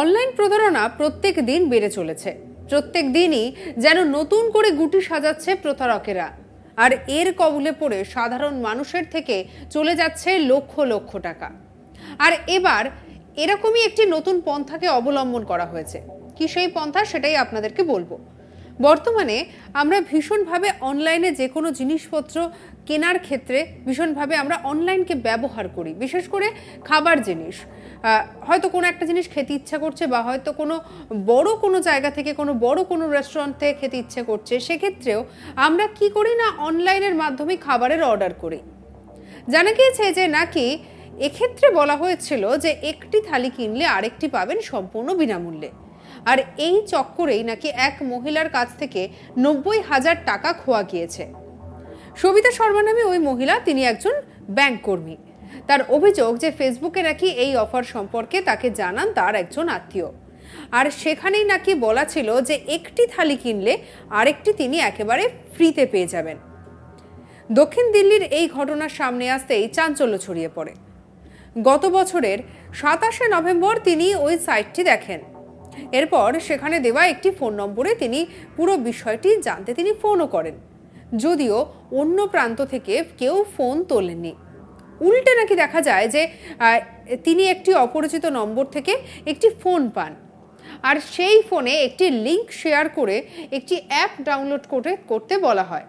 online প্রতারণা প্রত্যেক দিন বেড়ে চলেছে প্রত্যেক দিনই যেন নতুন করে গুটি সাজাচ্ছে প্রতারকেরা আর এর কবলে পড়ে সাধারণ মানুষের থেকে চলে যাচ্ছে লক্ষ লক্ষ টাকা আর এবার এরকমই একটি নতুন পন্থাকে অবলম্বন করা হয়েছে কি সেই পন্থা সেটাই আপনাদেরকে বলবো বর্তমানে আমরা ভীষণভাবে অনলাইনে যে কোনো জিনিসপত্র কেনার ক্ষেত্রে ভীষণভাবে আমরা অনলাইনকে ব্যবহার করি বিশেষ করে খাবার জিনিস হয়তো কোনো একটা জিনিস খেতে ইচ্ছা করছে বা হয়তো কোনো বড় কোনো জায়গা থেকে কোনো বড় কোনো রেস্টুরেন্ট থেকে খেতে ইচ্ছে করছে সেক্ষেত্রেও আমরা কি করি না অনলাইনের মাধ্যমে খাবারের অর্ডার করি জানা গিয়েছে যে নাকি এক্ষেত্রে বলা হয়েছিল যে একটি থালি কিনলে আরেকটি পাবেন সম্পূর্ণ বিনামূল্যে আর এই চক্করেই নাকি এক মহিলার কাছ থেকে নব্বই হাজার টাকা খোয়া গিয়েছে সবিতা শর্মা নামে ওই মহিলা তিনি একজন ব্যাংক কর্মী তার অভিযোগ যে ফেসবুকে নাকি এই অফার সম্পর্কে তাকে জানান তার একজন আত্মীয় আর সেখানেই নাকি বলা ছিল যে একটি থালি কিনলে আরেকটি তিনি একেবারে ফ্রিতে পেয়ে যাবেন দক্ষিণ দিল্লির এই ঘটনার সামনে আসতেই চাঞ্চল্য ছড়িয়ে পড়ে গত বছরের সাতাশে নভেম্বর তিনি ওই সাইটটি দেখেন এরপর সেখানে দেওয়া একটি ফোন নম্বরে তিনি পুরো বিষয়টি জানতে তিনি ফোনও করেন যদিও অন্য প্রান্ত থেকে কেউ ফোন তোলেননি উল্টে নাকি দেখা যায় যে তিনি একটি অপরিচিত নম্বর থেকে একটি ফোন পান আর সেই ফোনে একটি লিঙ্ক শেয়ার করে একটি অ্যাপ ডাউনলোড করে করতে বলা হয়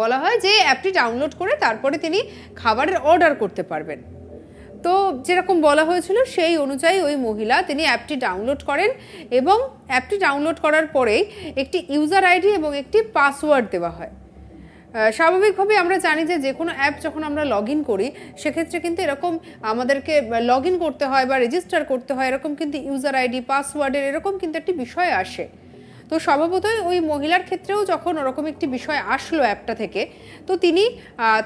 বলা হয় যে অ্যাপটি ডাউনলোড করে তারপরে তিনি খাবারের অর্ডার করতে পারবেন তো যেরকম বলা হয়েছিল সেই অনুযায়ী ওই মহিলা তিনি অ্যাপটি ডাউনলোড করেন এবং অ্যাপটি ডাউনলোড করার পরেই একটি ইউজার আইডি এবং একটি পাসওয়ার্ড দেওয়া হয় স্বাভাবিকভাবে আমরা জানি যে যে কোনো অ্যাপ যখন আমরা লগ ইন করি সেক্ষেত্রে কিন্তু এরকম আমাদেরকে লগ ইন করতে হয় বা রেজিস্টার করতে হয় এরকম কিন্তু ইউজার আইডি পাসওয়ার্ডের এরকম কিন্তু একটি বিষয় আসে তো স্বভাবতই ওই মহিলার ক্ষেত্রেও যখন ওরকম একটি বিষয় আসলো অ্যাপটা থেকে তো তিনি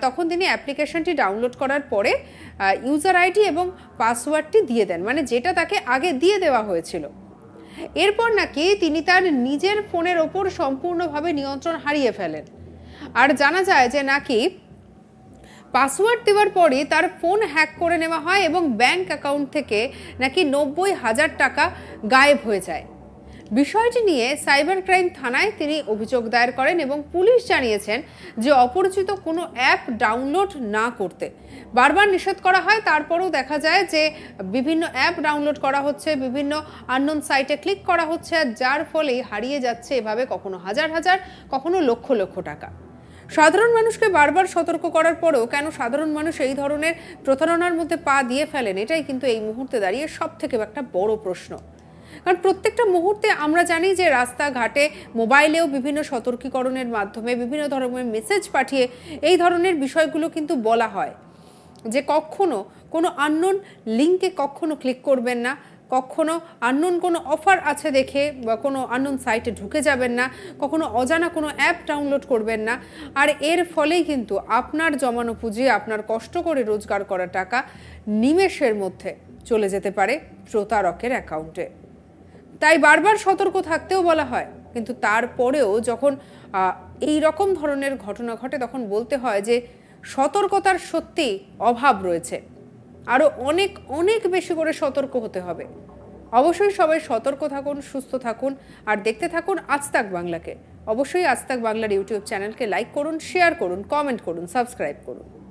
তখন তিনি অ্যাপ্লিকেশনটি ডাউনলোড করার পরে ইউজার আইডি এবং পাসওয়ার্ডটি দিয়ে দেন মানে যেটা তাকে আগে দিয়ে দেওয়া হয়েছিল এরপর নাকি তিনি তার নিজের ফোনের ওপর সম্পূর্ণভাবে নিয়ন্ত্রণ হারিয়ে ফেলেন আর জানা যায় যে নাকি পাসওয়ার্ড দেওয়ার পরই তার ফোন হ্যাক করে নেওয়া হয় এবং ব্যাংক অ্যাকাউন্ট থেকে নাকি নব্বই হাজার টাকা গায়েব হয়ে যায় বিষয়টি নিয়ে সাইবার ক্রাইম থানায় তিনি অভিযোগ দায়ের করেন এবং পুলিশ জানিয়েছেন যে অপরিচিত কোনো অ্যাপ ডাউনলোড না করতে বারবার নিষেধ করা হয় তারপরেও দেখা যায় যে বিভিন্ন অ্যাপ ডাউনলোড করা হচ্ছে বিভিন্ন আননোন সাইটে ক্লিক করা হচ্ছে আর যার ফলে হারিয়ে যাচ্ছে এভাবে কখনো হাজার হাজার কখনো লক্ষ লক্ষ টাকা সাধারণ মানুষকে বারবার সতর্ক করার পরেও কেন সাধারণ মানুষ এই ধরনের প্রতারণার মধ্যে পা দিয়ে ফেলেন এটাই কিন্তু এই মুহূর্তে দাঁড়িয়ে সব থেকে একটা বড় প্রশ্ন কারণ প্রত্যেকটা মুহূর্তে আমরা জানি যে রাস্তাঘাটে মোবাইলেও বিভিন্ন সতর্কীকরণের মাধ্যমে বিভিন্ন ধরনের মেসেজ পাঠিয়ে এই ধরনের বিষয়গুলো কিন্তু বলা হয় যে কখনো কোনো আননোন লিঙ্কে কখনো ক্লিক করবেন না কখনো আননোন কোনো অফার আছে দেখে বা কোনো আননোন সাইটে ঢুকে যাবেন না কখনো অজানা কোনো অ্যাপ ডাউনলোড করবেন না আর এর ফলেই কিন্তু আপনার জমানো পুঁজি আপনার কষ্ট করে রোজগার করা টাকা নিমেষের মধ্যে চলে যেতে পারে প্রতারকের অ্যাকাউন্টে তাই বারবার সতর্ক থাকতেও বলা হয় কিন্তু তারপরেও যখন এই রকম ধরনের ঘটনা ঘটে তখন বলতে হয় যে সতর্কতার সত্যি অভাব রয়েছে আরও অনেক অনেক বেশি করে সতর্ক হতে হবে অবশ্যই সবাই সতর্ক থাকুন সুস্থ থাকুন আর দেখতে থাকুন আজতাক বাংলাকে অবশ্যই আজতাক বাংলার ইউটিউব চ্যানেলকে লাইক করুন শেয়ার করুন কমেন্ট করুন সাবস্ক্রাইব করুন